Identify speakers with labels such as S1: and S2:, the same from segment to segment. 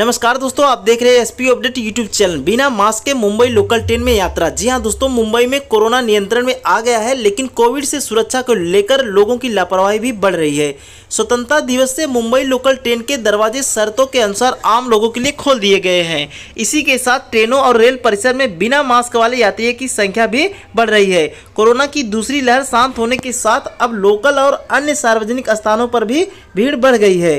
S1: नमस्कार दोस्तों आप देख रहे हैं एसपी अपडेट यूट्यूब चैनल बिना मास्क के मुंबई लोकल ट्रेन में यात्रा जी हां दोस्तों मुंबई में कोरोना नियंत्रण में आ गया है लेकिन कोविड से सुरक्षा को लेकर लोगों की लापरवाही भी बढ़ रही है स्वतंत्रता दिवस से मुंबई लोकल ट्रेन के दरवाजे शर्तों के अनुसार आम लोगों के लिए खोल दिए गए हैं इसी के साथ ट्रेनों और रेल परिसर में बिना मास्क वाले यात्रियों की संख्या भी बढ़ रही है कोरोना की दूसरी लहर शांत होने के साथ अब लोकल और अन्य सार्वजनिक स्थानों पर भी भीड़ बढ़ गई है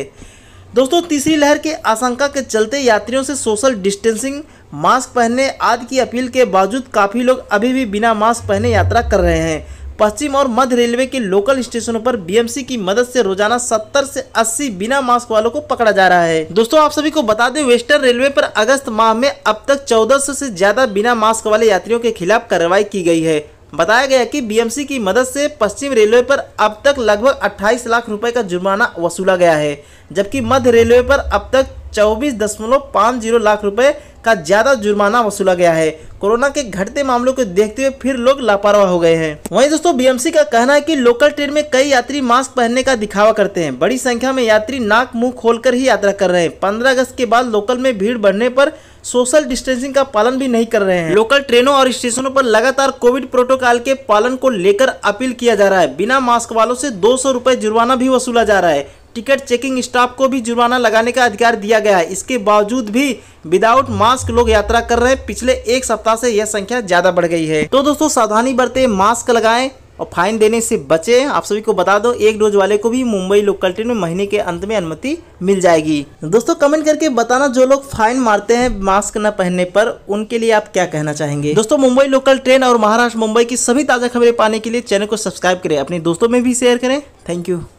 S1: दोस्तों तीसरी लहर के आशंका के चलते यात्रियों से सोशल डिस्टेंसिंग मास्क पहनने आदि की अपील के बावजूद काफ़ी लोग अभी भी बिना मास्क पहने यात्रा कर रहे हैं पश्चिम और मध्य रेलवे के लोकल स्टेशनों पर बीएमसी की मदद से रोजाना 70 से 80 बिना मास्क वालों को पकड़ा जा रहा है दोस्तों आप सभी को बता दें वेस्टर्न रेलवे पर अगस्त माह में अब तक 1400 से ज्यादा बिना मास्क वाले यात्रियों के खिलाफ कार्रवाई की गई है बताया गया कि बीएमसी की मदद से पश्चिम रेलवे पर अब तक लगभग 28 लाख रुपए का जुर्माना वसूला गया है जबकि मध्य रेलवे पर अब तक चौबीस दशमलव पाँच जीरो लाख रुपए का ज़्यादा जुर्माना वसूला गया है कोरोना के घटते मामलों को देखते हुए फिर लोग लापरवाह हो गए हैं वहीं दोस्तों बीएमसी का कहना है कि लोकल ट्रेन में कई यात्री मास्क पहनने का दिखावा करते हैं बड़ी संख्या में यात्री नाक मुंह खोलकर ही यात्रा कर रहे हैं पंद्रह अगस्त के बाद लोकल में भीड़ बढ़ने पर सोशल डिस्टेंसिंग का पालन भी नहीं कर रहे हैं लोकल ट्रेनों और स्टेशनों पर लगातार कोविड प्रोटोकॉल के पालन को लेकर अपील किया जा रहा है बिना मास्क वालों से दो सौ जुर्माना भी वसूला जा रहा है टिकट चेकिंग स्टाफ को भी जुर्माना लगाने का अधिकार दिया गया है इसके बावजूद भी विदाउट मास्क लोग यात्रा कर रहे हैं पिछले एक सप्ताह से यह संख्या ज्यादा बढ़ गई है तो दोस्तों सावधानी बरते मास्क लगाएं और फाइन देने से बचे आप सभी को बता दो एक डोज वाले को भी मुंबई लोकल ट्रेन में महीने के अंत में अनुमति मिल जाएगी दोस्तों कमेंट करके बताना जो लोग फाइन मारते हैं मास्क न पहनने पर उनके लिए आप क्या कहना चाहेंगे दोस्तों मुंबई लोकल ट्रेन और महाराष्ट्र मुंबई की सभी ताज़ा खबरें पाने के लिए चैनल को सब्सक्राइब करें अपने दोस्तों में भी शेयर करें थैंक यू